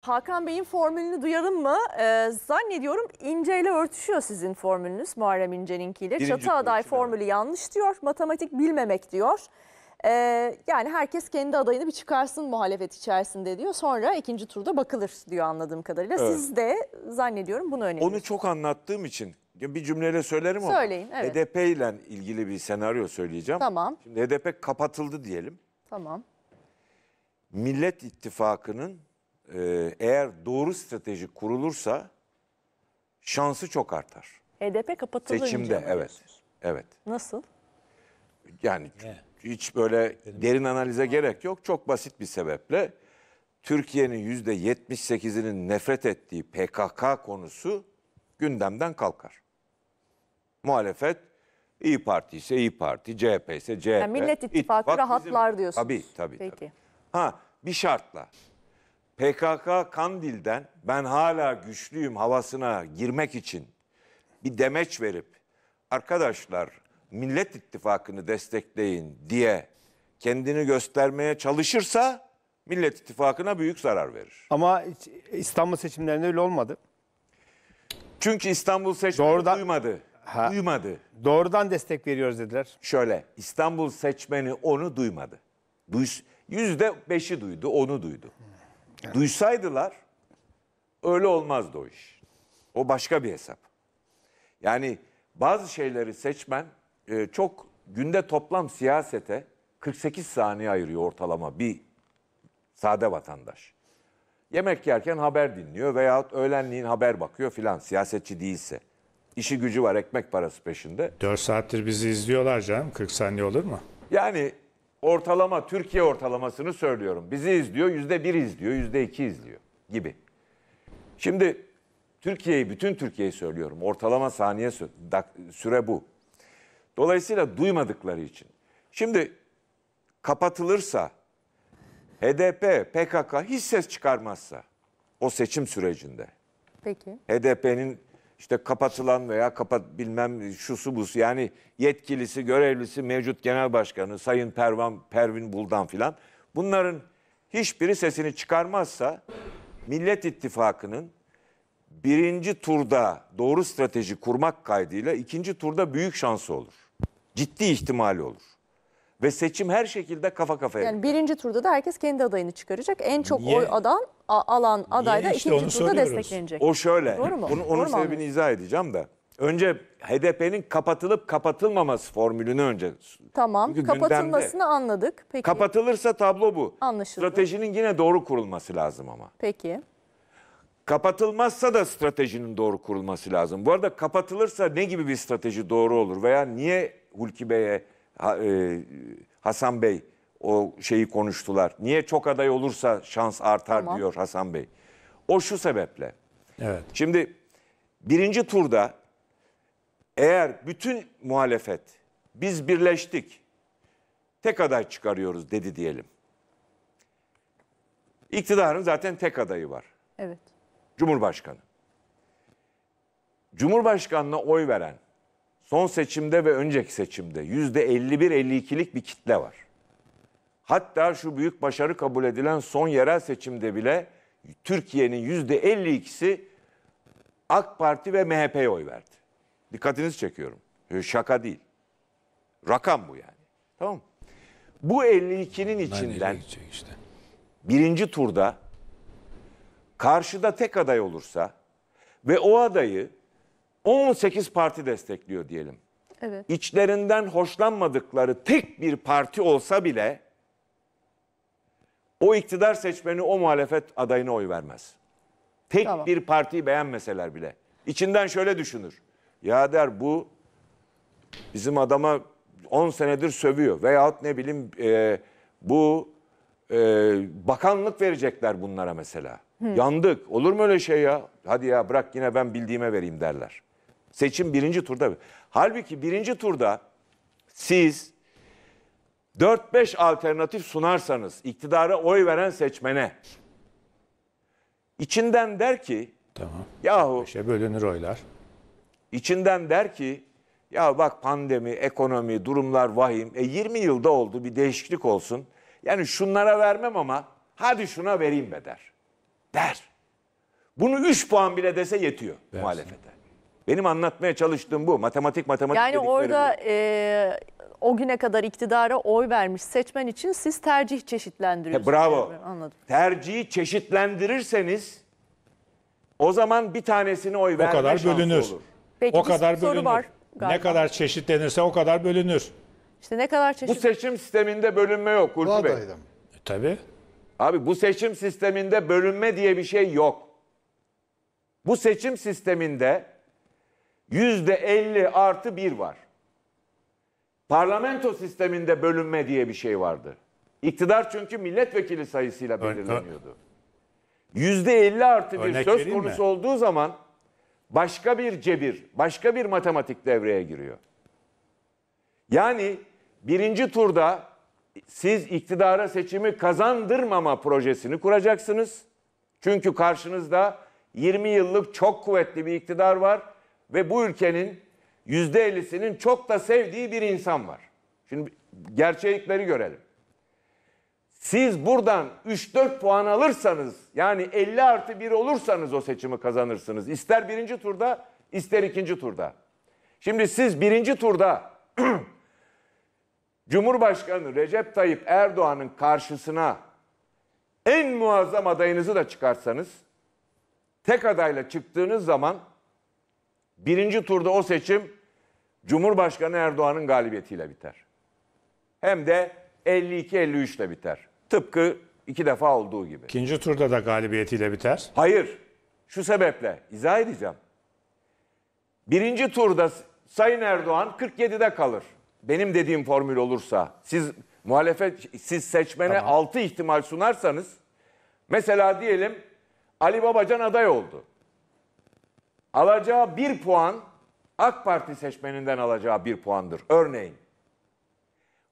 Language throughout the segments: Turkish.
Hakan Bey'in formülünü duyalım mı? Ee, zannediyorum İnce ile örtüşüyor sizin formülünüz Muharrem İnce'ninkiyle. Çatı aday ölçüden. formülü yanlış diyor, matematik bilmemek diyor. Ee, yani herkes kendi adayını bir çıkarsın muhalefet içerisinde diyor. Sonra ikinci turda bakılır diyor anladığım kadarıyla. Evet. Siz de zannediyorum bunu öneriyorsunuz. Onu çok anlattığım için bir cümleyle söylerim ama Söyleyin, evet. HDP ile ilgili bir senaryo söyleyeceğim. Tamam. Şimdi HDP kapatıldı diyelim. Tamam. Millet İttifakı'nın ee, eğer doğru strateji kurulursa şansı çok artar. HDP kapatılınca Seçimde evet. Evet. Nasıl? Yani hiç böyle derin analize gerek yok. Çok basit bir sebeple Türkiye'nin yüzde 78'inin nefret ettiği PKK konusu gündemden kalkar. Muhalefet İyi Parti ise İyi Parti, CHP ise CHP. Yani Millet İttifakı İttifak rahatlar bizim- diyorsunuz. Tabii tabii. Peki. Ha bir şartla. PKK Kandil'den ben hala güçlüyüm havasına girmek için bir demeç verip arkadaşlar Millet İttifakı'nı destekleyin diye kendini göstermeye çalışırsa Millet İttifakı'na büyük zarar verir. Ama İstanbul seçimlerinde öyle olmadı. Çünkü İstanbul seçmeni Doğrudan... duymadı. Ha. Duymadı. Doğrudan destek veriyoruz dediler. Şöyle İstanbul seçmeni onu duymadı. Yüzde beşi duydu, onu duydu. Duysaydılar öyle olmazdı o iş. O başka bir hesap. Yani bazı şeyleri seçmen e, çok günde toplam siyasete 48 saniye ayırıyor ortalama bir sade vatandaş. Yemek yerken haber dinliyor veyahut öğlenliğin haber bakıyor filan siyasetçi değilse. İşi gücü var ekmek parası peşinde. 4 saattir bizi izliyorlar canım 40 saniye olur mu? Yani ortalama Türkiye ortalamasını söylüyorum. Bizi izliyor yüzde bir izliyor yüzde iki izliyor gibi. Şimdi Türkiye'yi bütün Türkiye'yi söylüyorum. Ortalama saniye süre bu. Dolayısıyla duymadıkları için. Şimdi kapatılırsa HDP, PKK hiç ses çıkarmazsa o seçim sürecinde. Peki. HDP'nin işte kapatılan veya kapat bilmem şusu busu yani yetkilisi, görevlisi, mevcut genel başkanı Sayın Pervan, Pervin Buldan filan bunların hiçbiri sesini çıkarmazsa Millet İttifakı'nın birinci turda doğru strateji kurmak kaydıyla ikinci turda büyük şansı olur. Ciddi ihtimali olur. Ve seçim her şekilde kafa kafaya. Yani birinci turda da herkes kendi adayını çıkaracak. En çok Niye? oy adan, alan aday da Niye? ikinci turda söylüyoruz. desteklenecek. O şöyle. Doğru mu? Bunu, onun Doğru mu sebebini izah edeceğim de. Önce HDP'nin kapatılıp kapatılmaması formülünü önce. Tamam. Çünkü gündemde- Kapatılmasını anladık. Peki. Kapatılırsa tablo bu. Anlaşıldı. Stratejinin yine doğru kurulması lazım ama. Peki. Kapatılmazsa da stratejinin doğru kurulması lazım. Bu arada kapatılırsa ne gibi bir strateji doğru olur veya niye Hulki Bey'e e, Hasan Bey o şeyi konuştular. Niye çok aday olursa şans artar tamam. diyor Hasan Bey. O şu sebeple. Evet. Şimdi birinci turda eğer bütün muhalefet biz birleştik tek aday çıkarıyoruz dedi diyelim. İktidarın zaten tek adayı var. Evet. Cumhurbaşkanı. Cumhurbaşkanına oy veren son seçimde ve önceki seçimde yüzde %51-52'lik bir kitle var. Hatta şu büyük başarı kabul edilen son yerel seçimde bile Türkiye'nin yüzde %52'si AK Parti ve MHP'ye oy verdi. Dikkatinizi çekiyorum. Ee, şaka değil. Rakam bu yani. Tamam Bu 52'nin içinden işte. birinci turda karşıda tek aday olursa ve o adayı 18 parti destekliyor diyelim. Evet. İçlerinden hoşlanmadıkları tek bir parti olsa bile o iktidar seçmeni o muhalefet adayına oy vermez. Tek Tamam. bir partiyi beğenmeseler bile. İçinden şöyle düşünür. Ya der bu bizim adama 10 senedir sövüyor. Veyahut ne bileyim e, bu e, bakanlık verecekler bunlara mesela. Yandık. Olur mu öyle şey ya? Hadi ya bırak yine ben bildiğime vereyim derler. Seçim birinci turda. Halbuki birinci turda siz 4-5 alternatif sunarsanız iktidara oy veren seçmene içinden der ki tamam. yahu şey bölünür oylar. İçinden der ki ya bak pandemi, ekonomi, durumlar vahim. E 20 yılda oldu bir değişiklik olsun. Yani şunlara vermem ama hadi şuna vereyim be der. Der. Bunu 3 puan bile dese yetiyor Versin. muhalefete. Benim anlatmaya çalıştığım bu. Matematik matematik Yani orada e, o güne kadar iktidara oy vermiş seçmen için siz tercih çeşitlendiriyorsunuz. He, bravo. anladım. Tercihi çeşitlendirirseniz o zaman bir tanesini oy verme kadar şansı bölünür. olur. Peki, o bir kadar soru bölünür. var galiba. Ne kadar çeşitlenirse o kadar bölünür. İşte ne kadar çeşit... Bu seçim sisteminde bölünme yok Hulki Bey. E, tabii. Abi bu seçim sisteminde bölünme diye bir şey yok. Bu seçim sisteminde yüzde 50 artı bir var. Parlamento sisteminde bölünme diye bir şey vardı. İktidar çünkü milletvekili sayısıyla belirleniyordu. Yüzde 50 artı bir Örnek söz vereyim mi? konusu olduğu zaman başka bir cebir, başka bir matematik devreye giriyor. Yani birinci turda siz iktidara seçimi kazandırmama projesini kuracaksınız. Çünkü karşınızda 20 yıllık çok kuvvetli bir iktidar var ve bu ülkenin yüzde ellisinin çok da sevdiği bir insan var. Şimdi gerçeklikleri görelim. Siz buradan 3-4 puan alırsanız yani 50 artı 1 olursanız o seçimi kazanırsınız. İster birinci turda ister ikinci turda. Şimdi siz birinci turda Cumhurbaşkanı Recep Tayyip Erdoğan'ın karşısına en muazzam adayınızı da çıkarsanız tek adayla çıktığınız zaman Birinci turda o seçim Cumhurbaşkanı Erdoğan'ın galibiyetiyle biter. Hem de 52-53 ile biter. Tıpkı iki defa olduğu gibi. İkinci turda da galibiyetiyle biter. Hayır. Şu sebeple izah edeceğim. Birinci turda Sayın Erdoğan 47'de kalır. Benim dediğim formül olursa siz muhalefet siz seçmene tamam. 6 ihtimal sunarsanız mesela diyelim Ali Babacan aday oldu alacağı bir puan AK Parti seçmeninden alacağı bir puandır. Örneğin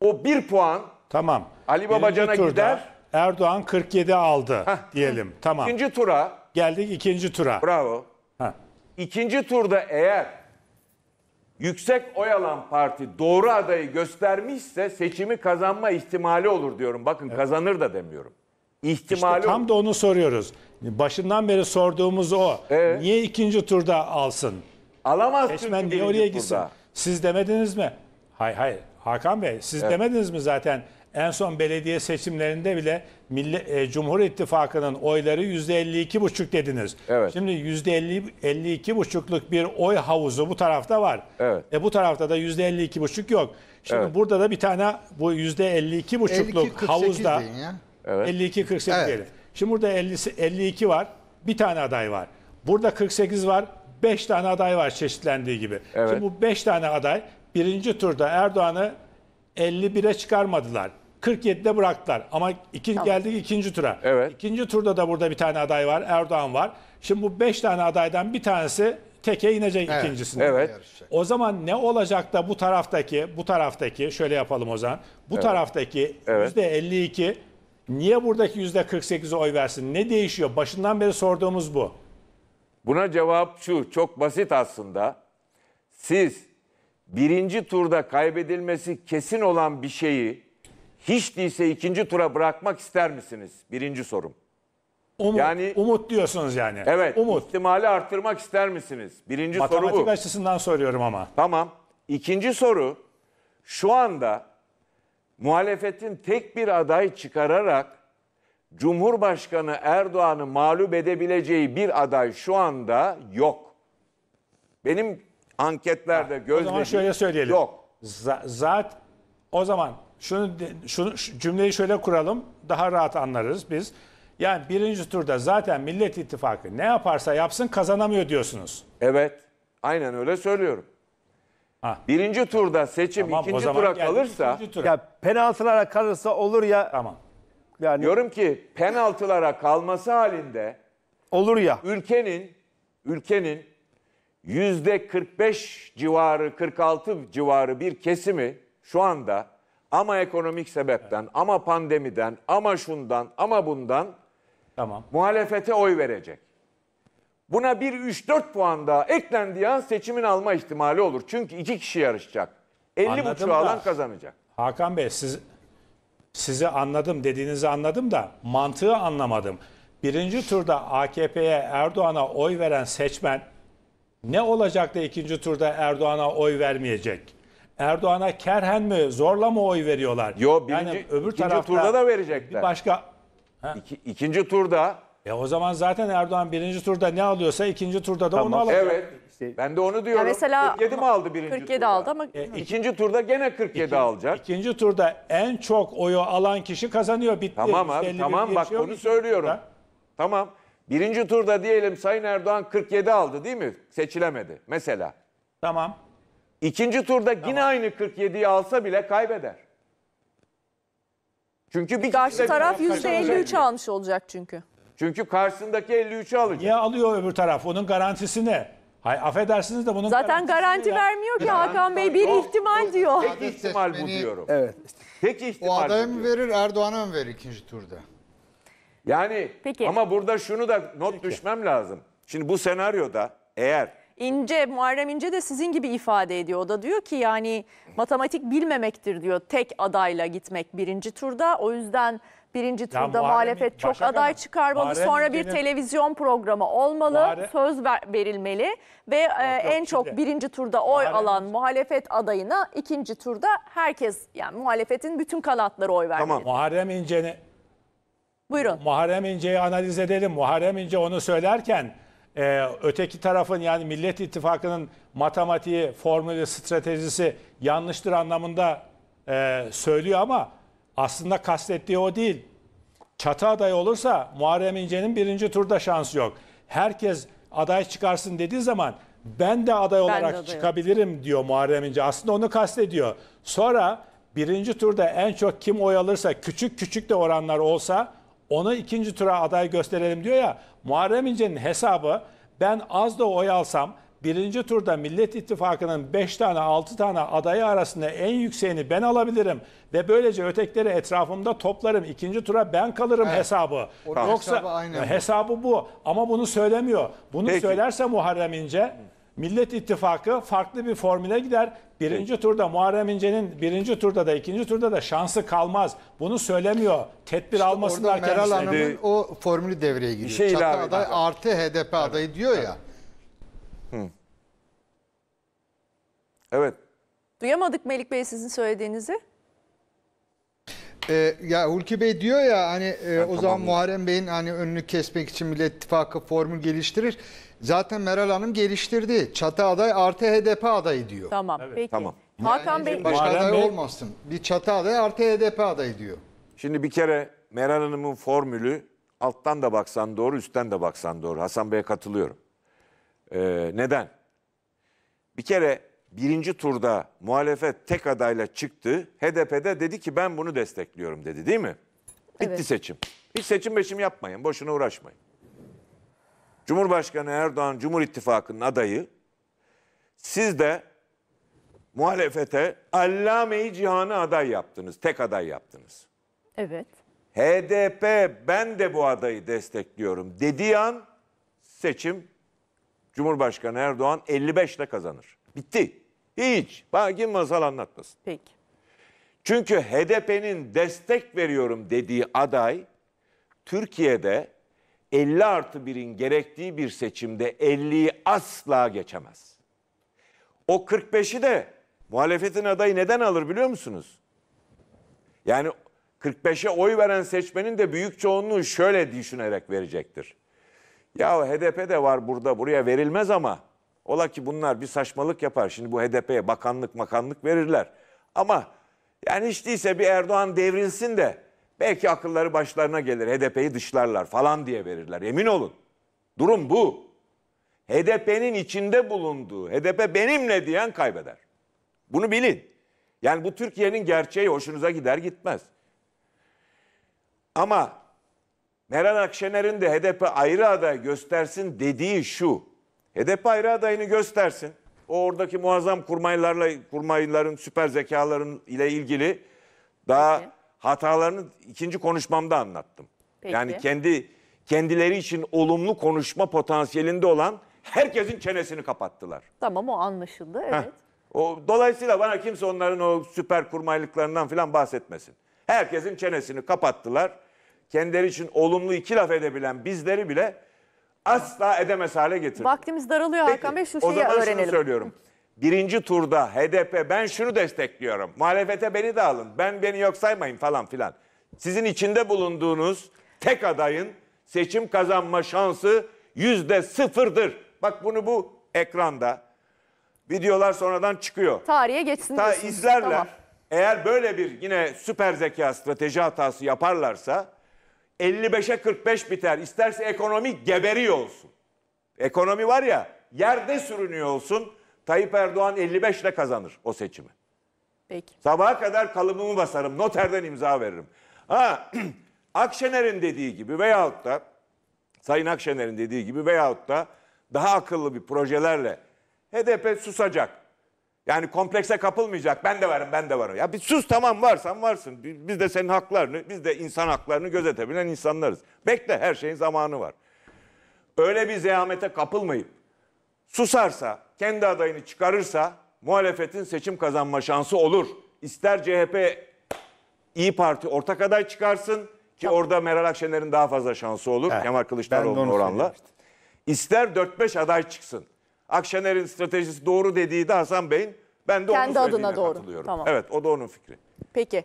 o bir puan tamam. Ali Babacan'a turda gider. Erdoğan 47 aldı Heh. diyelim. Tamam. İkinci tura Geldik ikinci tura. bravo. Ha. İkinci turda eğer yüksek oy alan parti doğru adayı göstermişse seçimi kazanma ihtimali olur diyorum. Bakın kazanır da demiyorum. İhtimali İşte tam da onu soruyoruz. Başından beri sorduğumuz o. Ee? Niye ikinci turda alsın? Alamaz Seçmen niye oraya gitsin? Siz demediniz mi? Hay hay, Hakan Bey siz evet. demediniz mi zaten en son belediye seçimlerinde bile Milli, e, Cumhur İttifakı'nın oyları %52,5 dediniz. Evet. Şimdi %52,5'luk bir oy havuzu bu tarafta var. Evet. E, bu tarafta da %52,5 yok. Şimdi evet. burada da bir tane bu %52,5'luk havuzda... Evet. 52-48 evet. diyelim. Şimdi burada 50, 52 var. Bir tane aday var. Burada 48 var. 5 tane aday var çeşitlendiği gibi. Evet. Şimdi bu 5 tane aday birinci turda Erdoğan'ı 51'e çıkarmadılar. 47'de bıraktılar ama ikinci tamam. geldik ikinci tura. Evet. İkinci turda da burada bir tane aday var Erdoğan var. Şimdi bu 5 tane adaydan bir tanesi teke inecek evet. ikincisinde. Evet. O zaman ne olacak da bu taraftaki bu taraftaki şöyle yapalım o zaman. Bu evet. taraftaki evet. %52 Niye buradaki yüzde %48'e oy versin? Ne değişiyor? Başından beri sorduğumuz bu. Buna cevap şu, çok basit aslında. Siz birinci turda kaybedilmesi kesin olan bir şeyi hiç değilse ikinci tura bırakmak ister misiniz? Birinci sorum. Umut, yani, umut diyorsunuz yani. Evet, umut. ihtimali arttırmak ister misiniz? Birinci Matematik soru bu. Matematik açısından soruyorum ama. Tamam. İkinci soru, şu anda muhalefetin tek bir aday çıkararak Cumhurbaşkanı Erdoğan'ı mağlup edebileceği bir aday şu anda yok. Benim anketlerde gözlediğim... O zaman şöyle söyleyelim. Yok. Z- zat o zaman şunu, şunu şu cümleyi şöyle kuralım. Daha rahat anlarız biz. Yani birinci turda zaten Millet İttifakı ne yaparsa yapsın kazanamıyor diyorsunuz. Evet. Aynen öyle söylüyorum. Ha. Birinci turda seçim Tamam, ikinci zaman tura kalırsa ikinci Ya penaltılara kalırsa olur ya. Tamam. Yani diyorum ki penaltılara kalması halinde olur ya. ülkenin ülkenin yüzde 45 civarı 46 civarı bir kesimi şu anda ama ekonomik sebepten ama pandemiden ama şundan ama bundan Tamam. muhalefete oy verecek. Buna bir 3-4 puan daha eklendiği an seçimin alma ihtimali olur. Çünkü iki kişi yarışacak. 50 Anladım da. alan kazanacak. Hakan Bey siz sizi anladım dediğinizi anladım da mantığı anlamadım. Birinci turda AKP'ye Erdoğan'a oy veren seçmen ne olacak da ikinci turda Erdoğan'a oy vermeyecek? Erdoğan'a kerhen mi zorla mı oy veriyorlar? Yo birinci, yani öbür ikinci tarafta turda da verecekler. Bir başka İki, ikinci turda e o zaman zaten Erdoğan birinci turda ne alıyorsa ikinci turda da Tamam. onu alacak. Evet. Ben de onu diyorum. mesela- 47 mi aldı birinci 47 turda? aldı ama E, İkinci turda gene 47 alacak. İkinci turda en çok oyu alan kişi kazanıyor. Bitti. Tamam abi 151 tamam bak geçiyor onu söylüyorum. turda. Tamam. Birinci turda diyelim Sayın Erdoğan 47 aldı değil mi? Seçilemedi mesela. Tamam. İkinci turda yine aynı 47'yi alsa bile kaybeder. Çünkü bir karşı kişi de- taraf %53 almış olacak çünkü. Çünkü karşısındaki 53'ü alacak. Niye alıyor öbür taraf? Onun garantisi ne? Hay, affedersiniz de bunun Zaten garanti ya. vermiyor ki Garanti Hakan Bey bir yok. ihtimal diyor. Tek ihtimal bu diyorum. Evet. Tek ihtimal. O bu mı verir Erdoğan'a mı verir ikinci turda? Yani Peki. ama burada şunu da not düşmem lazım. Şimdi bu senaryoda eğer İnce, Muharrem İnce de sizin gibi ifade ediyor. O da diyor ki yani matematik bilmemektir diyor. Tek adayla gitmek birinci turda. O yüzden Birinci turda Muharrem muhalefet çok Başbakan, aday çıkarmalı. Muharrem Sonra bir televizyon programı olmalı. Muharrem- söz ver- verilmeli ve e, yok, en çok şimdi- birinci turda oy Muharrem alan İnce- muhalefet adayına ikinci turda herkes yani muhalefetin bütün kanatları oy verdi. Tamam. Muharrem İnce'ni Buyurun. Muharrem İnce'yi analiz edelim. Muharrem İnce onu söylerken e, öteki tarafın yani Millet İttifakı'nın matematiği, formülü, stratejisi yanlıştır anlamında e, söylüyor ama aslında kastettiği o değil. Çatı adayı olursa Muharrem İnce'nin birinci turda şansı yok. Herkes aday çıkarsın dediği zaman ben de aday ben olarak de çıkabilirim diyor Muharrem İnce. Aslında onu kastediyor. Sonra birinci turda en çok kim oy alırsa küçük küçük de oranlar olsa onu ikinci tura aday gösterelim diyor ya. Muharrem İnce'nin hesabı ben az da oy alsam birinci turda Millet İttifakı'nın 5 tane 6 tane adayı arasında en yükseğini ben alabilirim ve böylece ötekileri etrafımda toplarım. ikinci tura ben kalırım evet. hesabı. Orada Yoksa hesabı, aynen hesabı bu. Ama bunu söylemiyor. Bunu Peki. söylerse Muharrem İnce Millet İttifakı farklı bir formüle gider. Birinci turda Muharrem İnce'nin birinci turda da ikinci turda da şansı kalmaz. Bunu söylemiyor. Tedbir işte almasınlar. Meral Hanım'ın o formülü devreye giriyor. Şey Çatı aday artı HDP adayı diyor ya. Hı. Evet. Duyamadık Melik Bey sizin söylediğinizi. E, ya Hulki Bey diyor ya hani e, ben o tamam zaman Muharrem Bey'in hani önünü kesmek için Millet İttifakı formül geliştirir. Zaten Meral Hanım geliştirdi. Çatı aday artı HDP adayı diyor. Tamam evet. peki. Tamam. Hakan Bey başka Muharrem aday Bey... olmasın. Bir çatı aday artı HDP adayı diyor. Şimdi bir kere Meral Hanım'ın formülü alttan da baksan doğru, üstten de baksan doğru. Hasan Bey'e katılıyorum. Ee, neden? Bir kere birinci turda muhalefet tek adayla çıktı. HDP'de dedi ki ben bunu destekliyorum dedi değil mi? Bitti evet. seçim. Hiç seçim beşim yapmayın. Boşuna uğraşmayın. Cumhurbaşkanı Erdoğan Cumhur İttifakı'nın adayı. Siz de muhalefete Allame-i Cihan'ı aday yaptınız. Tek aday yaptınız. Evet. HDP ben de bu adayı destekliyorum dediği an seçim Cumhurbaşkanı Erdoğan 55'te kazanır. Bitti. Hiç. Bana kim masal anlatmasın. Peki. Çünkü HDP'nin destek veriyorum dediği aday Türkiye'de 50 artı 1'in gerektiği bir seçimde 50'yi asla geçemez. O 45'i de muhalefetin adayı neden alır biliyor musunuz? Yani 45'e oy veren seçmenin de büyük çoğunluğu şöyle düşünerek verecektir. Ya HDP de var burada buraya verilmez ama ola ki bunlar bir saçmalık yapar. Şimdi bu HDP'ye bakanlık makanlık verirler. Ama yani hiç değilse bir Erdoğan devrilsin de belki akılları başlarına gelir HDP'yi dışlarlar falan diye verirler. Emin olun durum bu. HDP'nin içinde bulunduğu, HDP benimle diyen kaybeder. Bunu bilin. Yani bu Türkiye'nin gerçeği hoşunuza gider gitmez. Ama Meral Akşener'in de HDP ayrı aday göstersin dediği şu. HDP ayrı adayını göstersin. O oradaki muazzam kurmaylarla kurmayların süper zekaların ile ilgili daha Peki. hatalarını ikinci konuşmamda anlattım. Peki. Yani kendi kendileri için olumlu konuşma potansiyelinde olan herkesin çenesini kapattılar. Tamam o anlaşıldı evet. Heh. O dolayısıyla bana kimse onların o süper kurmaylıklarından falan bahsetmesin. Herkesin çenesini kapattılar kendileri için olumlu iki laf edebilen bizleri bile asla edemez hale getirdi. Vaktimiz daralıyor Peki, Hakan Bey şu şeyi öğrenelim. O zaman öğrenelim. şunu söylüyorum. Birinci turda HDP ben şunu destekliyorum. Muhalefete beni de alın. Ben beni yok saymayın falan filan. Sizin içinde bulunduğunuz tek adayın seçim kazanma şansı yüzde sıfırdır. Bak bunu bu ekranda videolar sonradan çıkıyor. Tarihe geçsin Ta diyorsunuz. İzlerler. Tamam. Eğer böyle bir yine süper zeka strateji hatası yaparlarsa 55'e 45 biter. İsterse ekonomi geberiyor olsun. Ekonomi var ya yerde sürünüyor olsun. Tayyip Erdoğan 55 ile kazanır o seçimi. Peki. Sabaha kadar kalımımı basarım. Noterden imza veririm. Ha Akşener'in dediği gibi veyahut da Sayın Akşener'in dediği gibi veyahut da daha akıllı bir projelerle HDP susacak. Yani komplekse kapılmayacak. Ben de varım, ben de varım. Ya bir sus tamam varsan varsın. Biz de senin haklarını, biz de insan haklarını gözetebilen insanlarız. Bekle her şeyin zamanı var. Öyle bir zeyamete kapılmayıp susarsa, kendi adayını çıkarırsa muhalefetin seçim kazanma şansı olur. İster CHP İyi Parti ortak aday çıkarsın ki orada Meral Akşener'in daha fazla şansı olur evet, Kemal Kılıçdaroğlu'nun oranla. İster 4-5 aday çıksın. Akşener'in stratejisi doğru dediği de Hasan Bey'in. Ben de Kendi onun adına doğru. Tamam. Evet o da onun fikri. Peki.